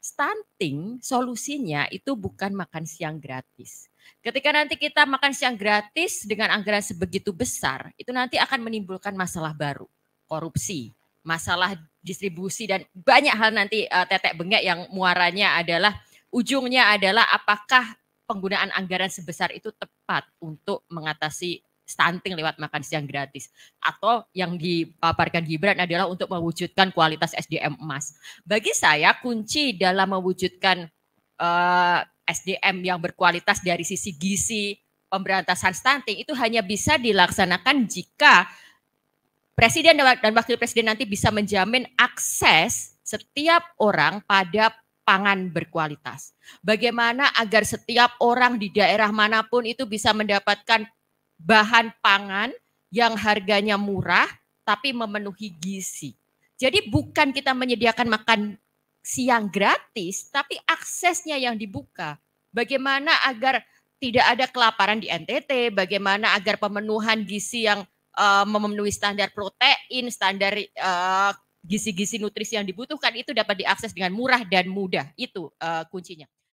stunting solusinya itu bukan makan siang gratis. Ketika nanti kita makan siang gratis dengan anggaran sebegitu besar, itu nanti akan menimbulkan masalah baru, korupsi, masalah distribusi dan banyak hal nanti uh, tetek bengek yang muaranya adalah ujungnya adalah apakah penggunaan anggaran sebesar itu tepat untuk mengatasi stunting lewat makan siang gratis atau yang dipaparkan Gibran adalah untuk mewujudkan kualitas SDM emas. Bagi saya kunci dalam mewujudkan uh, eh, SDM yang berkualitas dari sisi gizi pemberantasan stunting itu hanya bisa dilaksanakan jika presiden dan wakil presiden nanti bisa menjamin akses setiap orang pada pangan berkualitas. Bagaimana agar setiap orang di daerah manapun itu bisa mendapatkan bahan pangan yang harganya murah tapi memenuhi gizi. Jadi bukan kita menyediakan makan siang gratis, tapi aksesnya yang dibuka. Bagaimana agar tidak ada kelaparan di NTT, bagaimana agar pemenuhan gizi yang uh, memenuhi standar protein, standar gizi eh, gizi-gizi nutrisi yang dibutuhkan itu dapat diakses dengan murah dan mudah. Itu uh, kuncinya.